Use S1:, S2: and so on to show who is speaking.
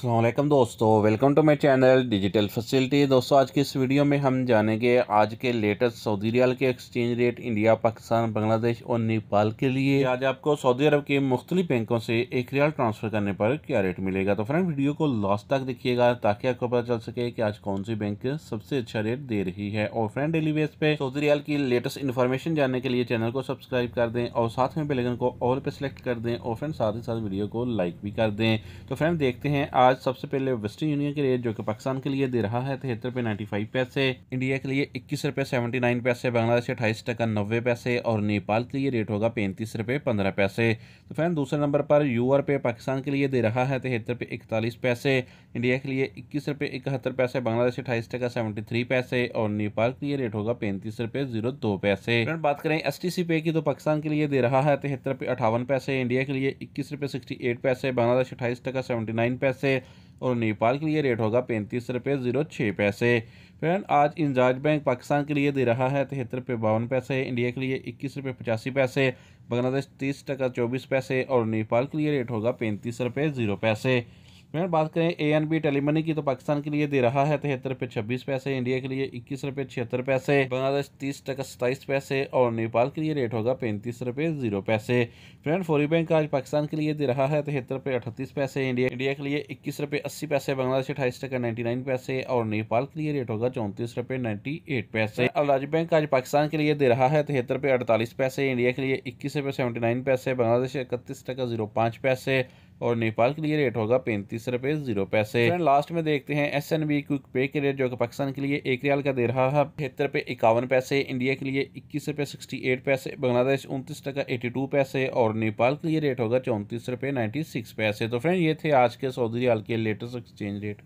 S1: अल्लाम दोस्तों welcome to my channel digital facility दोस्तों आज की इस वीडियो में हम जानेंगे आज के लेटेस्ट सऊदी रियाल के exchange rate India Pakistan Bangladesh और नेपाल के लिए आज आपको सऊदी अरब के मुख्तलि बैंकों से एक रियाल ट्रांसफ़र करने पर क्या रेट मिलेगा तो फ्रेंड वीडियो को लास्ट तक देखिएगा ताकि आपको पता चल सके कि आज कौन सी बैंक सबसे अच्छा रेट दे रही है और फ्रेंड डेली बेस पे सऊदी रियाल की लेटेस्ट इन्फॉर्मेशन जानने के लिए चैनल को सब्सक्राइब कर दें और साथ में बेलेगन को और पे सिलेक्ट कर दें और फ्रेंड साथ ही साथ वीडियो को लाइक भी कर दें तो फ्रेंड देखते हैं आज सबसे पहले वेस्टर्न यूनियन के रेट जो कि पाकिस्तान के लिए दे रहा है तिहत्तर रुपये नाइन्टी फाइव पैसे इंडिया के लिए इक्कीस रुपये सेवेंटी नाइन पैसे बांग्लादेश अट्ठाईस अठाईस टका नब्बे पैसे और नेपाल के लिए रेट होगा पैंतीस रुपये पंद्रह पैसे तो फैन दूसरे नंबर पर यूआर पे पाकिस्तान के लिए दे रहा है तिहत्तर रुपये इकतालीस पैसे इंडिया के लिए इक्कीस रुपये इकहत्तर पैसे बांग्लादेश अट्ठाईस अठाईस टका सेवेंटी थ्री पैसे और नेपाल के लिए रेट होगा पैंतीस रुपये जीरो दो पैसे बात करें एस टी सी पे की तो पाकिस्तान के लिए दे रहा है तिहत्तर रुपये अठावन पैसे इंडिया के लिए इक्कीस रुपये सिक्सटी एट पैसे बांग्लादेश अठाईस टका सेवेंटी नाइन पैसे और नेपाल के लिए रेट होगा पैंतीस रुपये ज़ीरो छः पैसे फ्रेंड आज इंजाज बैंक पाकिस्तान के लिए दे रहा है तिहत्तर रुपये बावन पैसे इंडिया के लिए इक्कीस रुपये पचासी पैसे बांग्लादेश तीस टका चौबीस पैसे और नेपाल के लिए रेट होगा पैंतीस रुपये ज़ीरो पैसे फ्रेंड बात करें ए एन बी टेलीमनी की तो पाकिस्तान के लिए दे रहा है तिहत्तर रुपये छब्बीस पैसे इंडिया के लिए इक्कीस रुपये छिहत्तर पैसे बांग्लादेश तीस टका सताईस पैसे और नेपाल के लिए रेट होगा पैंतीस रुपये जीरो पैसे फ्रेंड फोरी बैंक आज पाकिस्तान के लिए दे रहा है तिहत्तर रुपये अठतीस पैसे इंडिया इंडिया के लिए इक्कीस रुपये अस्सी पैसे बांग्लादेश अठाईस टका नाइन्टी नाइन पैसे और नेपाल के लिए रेट होगा चौंतीस रुपये नाइन्टी एट पैसे राज्य बैंक आज पाकिस्तान के लिए दे रहा है तिहत्तर रुपये अड़तालीस पैसे इंडिया के लिए इक्कीस रुपये सेवेंटी नाइन पैसे बांग्लादेश इकतीस टका जीरो पाँच पैसे और नेपाल के लिए रेट होगा पैंतीस रुपए जीरो पैसे लास्ट में देखते हैं एस एन बी क्विक पे के रेट जो कि पाकिस्तान के लिए एक रियाल का दे रहा है तिहत्तर रुपए इक्यावन पैसे इंडिया के लिए इक्कीस रुपए सिक्सटी एट पैसे बांग्लादेश उनतीस टका एटी टू पैसे और नेपाल के लिए रेट होगा चौंतीस रुपए नाइन्टी सिक्स पैसे तो फ्रेंड ये थे आज के सऊदी रियाल के लेटेस्ट एक्सचेंज रेट